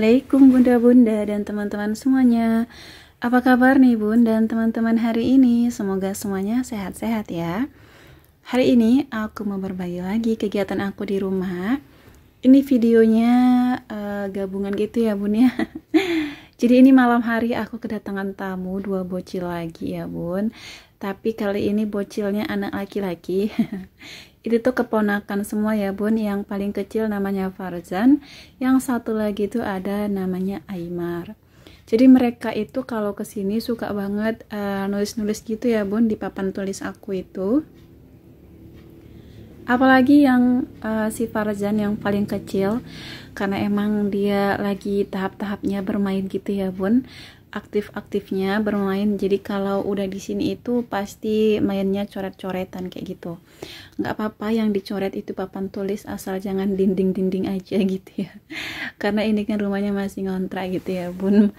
Assalamualaikum bunda-bunda dan teman-teman semuanya Apa kabar nih bun dan teman-teman hari ini? Semoga semuanya sehat-sehat ya Hari ini aku mau berbagi lagi kegiatan aku di rumah Ini videonya uh, gabungan gitu ya bun ya Jadi ini malam hari aku kedatangan tamu dua bocil lagi ya bun tapi kali ini bocilnya anak laki-laki itu tuh keponakan semua ya bun yang paling kecil namanya Farzan yang satu lagi itu ada namanya Aymar. jadi mereka itu kalau kesini suka banget eh, nulis-nulis uh, gitu ya bun di papan tulis aku itu apalagi yang uh, si Farzan yang paling kecil karena emang dia lagi tahap-tahapnya bermain gitu ya bun aktif-aktifnya bermain jadi kalau udah di sini itu pasti mainnya coret-coretan kayak gitu nggak apa-apa yang dicoret itu papan tulis asal jangan dinding-dinding aja gitu ya karena ini kan rumahnya masih ngontrak gitu ya bun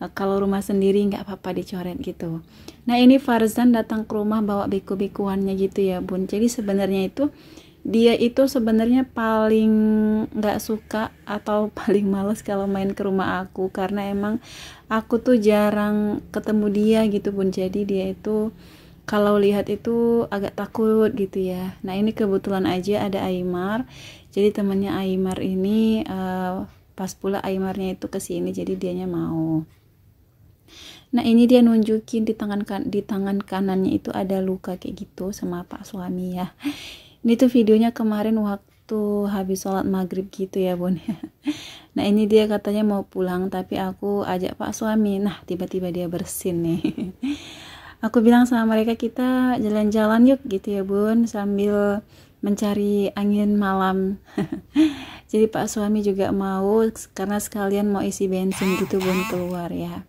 eh, kalau rumah sendiri nggak apa-apa dicoret gitu nah ini Farzan datang ke rumah bawa beku-bekuannya gitu ya bun jadi sebenarnya itu dia itu sebenarnya paling nggak suka atau paling males kalau main ke rumah aku karena emang aku tuh jarang ketemu dia gitu pun jadi dia itu kalau lihat itu agak takut gitu ya nah ini kebetulan aja ada Aymar jadi temannya Aymar ini uh, pas pula Aymarnya itu kesini jadi dianya mau Nah ini dia nunjukin di tangan kan di tangan kanannya itu ada luka kayak gitu sama Pak suami ya ini tuh videonya kemarin waktu habis sholat maghrib gitu ya bun. nah ini dia katanya mau pulang tapi aku ajak pak suami nah tiba-tiba dia bersin nih aku bilang sama mereka kita jalan-jalan yuk gitu ya bun sambil mencari angin malam jadi pak suami juga mau karena sekalian mau isi bensin gitu bun keluar ya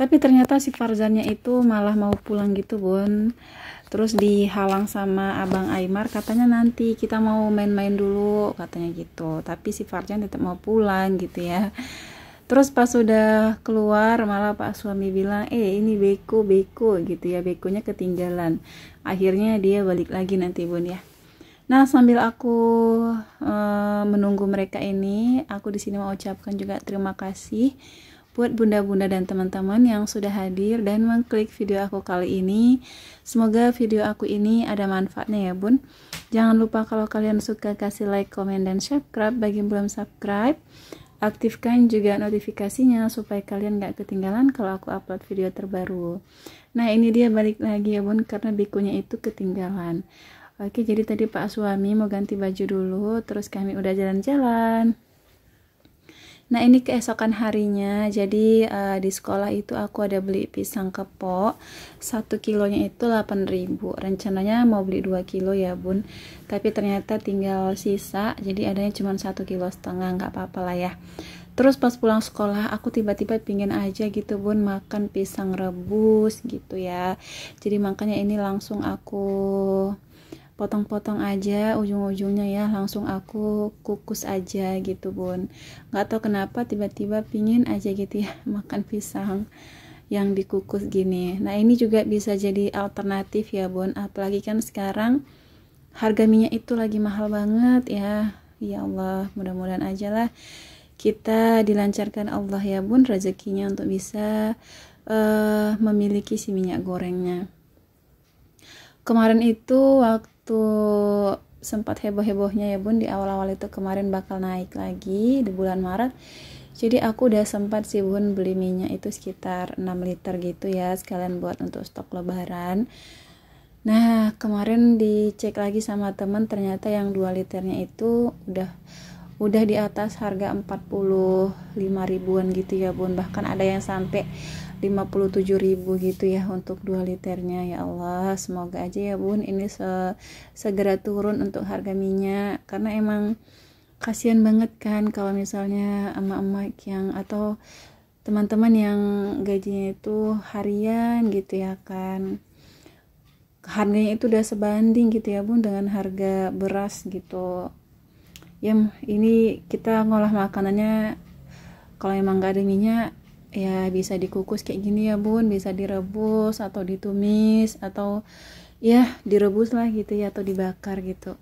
tapi ternyata si Farzannya itu malah mau pulang gitu bun terus dihalang sama abang Aymar katanya nanti kita mau main-main dulu katanya gitu tapi si Farzan tetap mau pulang gitu ya terus pas sudah keluar malah pak suami bilang eh ini beko beko gitu ya bekonya ketinggalan akhirnya dia balik lagi nanti bun ya Nah, sambil aku e, menunggu mereka ini, aku di sini mau ucapkan juga terima kasih buat bunda-bunda dan teman-teman yang sudah hadir dan mengklik video aku kali ini. Semoga video aku ini ada manfaatnya ya bun. Jangan lupa kalau kalian suka kasih like, komen, dan subscribe bagi yang belum subscribe. Aktifkan juga notifikasinya supaya kalian gak ketinggalan kalau aku upload video terbaru. Nah ini dia balik lagi ya bun karena bikunya itu ketinggalan. Oke jadi tadi pak suami mau ganti baju dulu terus kami udah jalan-jalan. Nah ini keesokan harinya, jadi uh, di sekolah itu aku ada beli pisang kepok, satu kilonya itu 8000 rencananya mau beli 2 kilo ya bun, tapi ternyata tinggal sisa, jadi adanya cuma satu kilo setengah, gak apa-apa lah ya. Terus pas pulang sekolah aku tiba-tiba pingin aja gitu bun makan pisang rebus gitu ya, jadi makanya ini langsung aku potong-potong aja ujung-ujungnya ya langsung aku kukus aja gitu bun nggak tau kenapa tiba-tiba pingin aja gitu ya makan pisang yang dikukus gini nah ini juga bisa jadi alternatif ya bun apalagi kan sekarang harga minyak itu lagi mahal banget ya ya Allah mudah-mudahan aja lah kita dilancarkan Allah ya bun rezekinya untuk bisa uh, memiliki si minyak gorengnya kemarin itu waktu waktu sempat heboh-hebohnya ya bun di awal-awal itu kemarin bakal naik lagi di bulan Maret jadi aku udah sempat sih bun beli minyak itu sekitar 6 liter gitu ya sekalian buat untuk stok lebaran nah kemarin dicek lagi sama temen ternyata yang 2 liternya itu udah udah di atas harga 45 ribuan gitu ya bun bahkan ada yang sampai 57.000 gitu ya untuk 2 liternya ya Allah semoga aja ya bun ini se segera turun untuk harga minyak karena emang kasihan banget kan kalau misalnya emak-emak yang atau teman-teman yang gajinya itu harian gitu ya kan harganya itu udah sebanding gitu ya bun dengan harga beras gitu ya ini kita ngolah makanannya kalau emang gak ada minyak ya bisa dikukus kayak gini ya bun bisa direbus atau ditumis atau ya direbus lah gitu ya atau dibakar gitu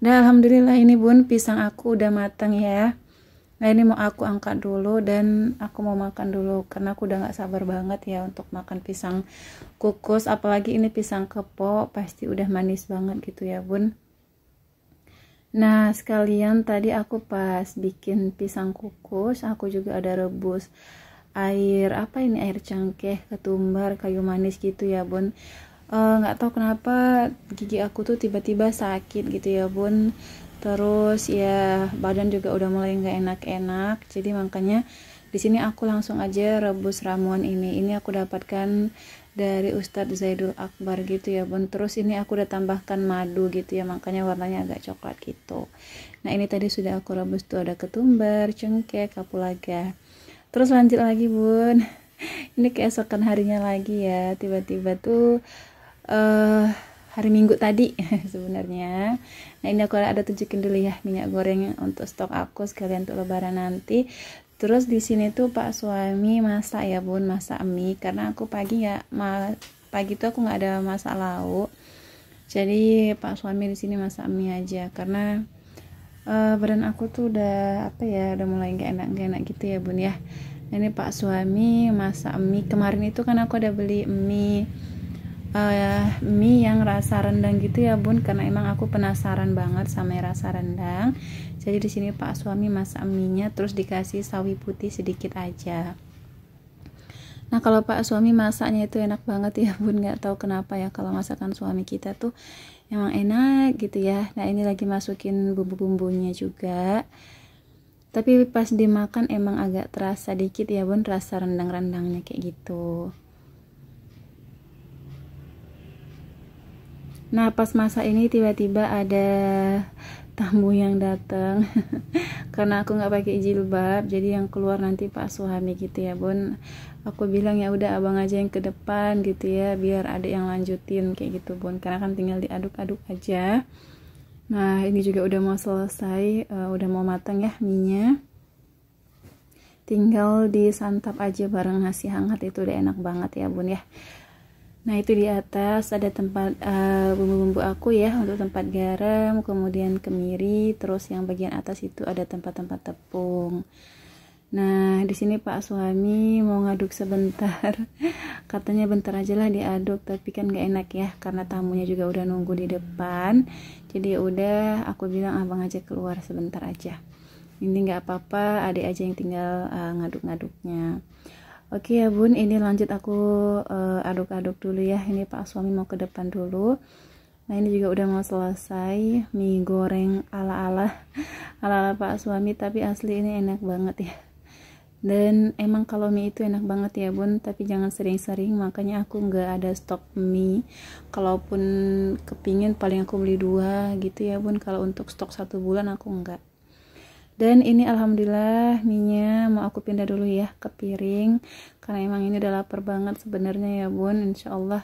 nah alhamdulillah ini bun pisang aku udah matang ya nah ini mau aku angkat dulu dan aku mau makan dulu karena aku udah gak sabar banget ya untuk makan pisang kukus apalagi ini pisang kepo pasti udah manis banget gitu ya bun Nah, sekalian tadi aku pas bikin pisang kukus, aku juga ada rebus air apa ini air cangkeh ketumbar kayu manis gitu ya bun eh, nggak uh, tahu kenapa gigi aku tuh tiba-tiba sakit gitu ya bun terus ya badan juga udah mulai nggak enak-enak jadi makanya di sini aku langsung aja rebus ramuan ini ini aku dapatkan dari Ustadz Zaidul Akbar gitu ya bun terus ini aku udah tambahkan madu gitu ya makanya warnanya agak coklat gitu nah ini tadi sudah aku rebus tuh ada ketumbar cengkeh kapulaga terus lanjut lagi bun ini keesokan harinya lagi ya tiba-tiba tuh uh, hari minggu tadi sebenarnya nah ini aku ada tunjukin dulu ya minyak goreng untuk stok aku sekalian untuk lebaran nanti terus di sini tuh pak suami masak ya bun masak mie karena aku pagi ya pagi tuh aku nggak ada masak lauk jadi pak suami di sini masak mie aja karena uh, badan aku tuh udah apa ya udah mulai gak enak nggak enak gitu ya bun ya nah, ini pak suami masak mie kemarin itu kan aku udah beli mie uh, mie yang rasa rendang gitu ya bun karena emang aku penasaran banget sama rasa rendang jadi di sini pak suami masak mie nya terus dikasih sawi putih sedikit aja Nah kalau Pak suami masaknya itu enak banget ya bun nggak tahu kenapa ya kalau masakan suami kita tuh emang enak gitu ya nah ini lagi masukin bumbu-bumbunya juga tapi pas dimakan emang agak terasa dikit ya bun rasa rendang-rendangnya kayak gitu nah pas masak ini tiba-tiba ada tamu yang datang karena aku nggak pakai jilbab jadi yang keluar nanti pak suami gitu ya bun aku bilang ya udah abang aja yang ke depan gitu ya biar ada yang lanjutin kayak gitu bun karena kan tinggal diaduk-aduk aja nah ini juga udah mau selesai uh, udah mau matang ya minyak tinggal disantap aja bareng nasi hangat itu udah enak banget ya bun ya Nah, itu di atas ada tempat eh, bumbu-bumbu uh, aku ya untuk tempat garam, kemudian kemiri, terus yang bagian atas itu ada tempat-tempat tepung. Nah, di sini Pak suami mau ngaduk sebentar. Katanya bentar aja lah diaduk, tapi kan gak enak ya karena tamunya juga udah nunggu di depan. Jadi ya udah aku bilang abang aja keluar sebentar aja. Ini nggak apa-apa, adik aja yang tinggal uh, ngaduk-ngaduknya oke ya bun ini lanjut aku eh, aduk-aduk uh, dulu ya ini pak suami mau ke depan dulu nah ini juga udah mau selesai mie goreng ala-ala ala-ala pak suami tapi asli ini enak banget ya dan emang kalau mie itu enak banget ya bun tapi jangan sering-sering makanya aku nggak ada stok mie kalaupun kepingin paling aku beli dua gitu ya bun kalau untuk stok satu bulan aku nggak dan ini alhamdulillah minyak mau aku pindah dulu ya ke piring karena emang ini udah lapar banget sebenarnya ya bun insyaallah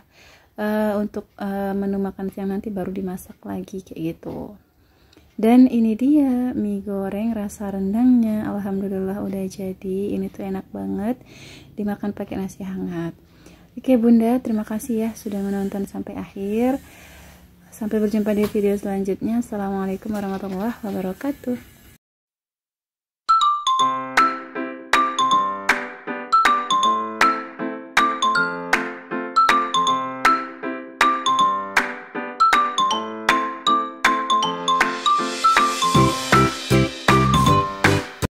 uh, eh, untuk uh, menu makan siang nanti baru dimasak lagi kayak gitu dan ini dia mie goreng rasa rendangnya alhamdulillah udah jadi ini tuh enak banget dimakan pakai nasi hangat Oke bunda, terima kasih ya sudah menonton sampai akhir. Sampai berjumpa di video selanjutnya. Assalamualaikum warahmatullahi wabarakatuh.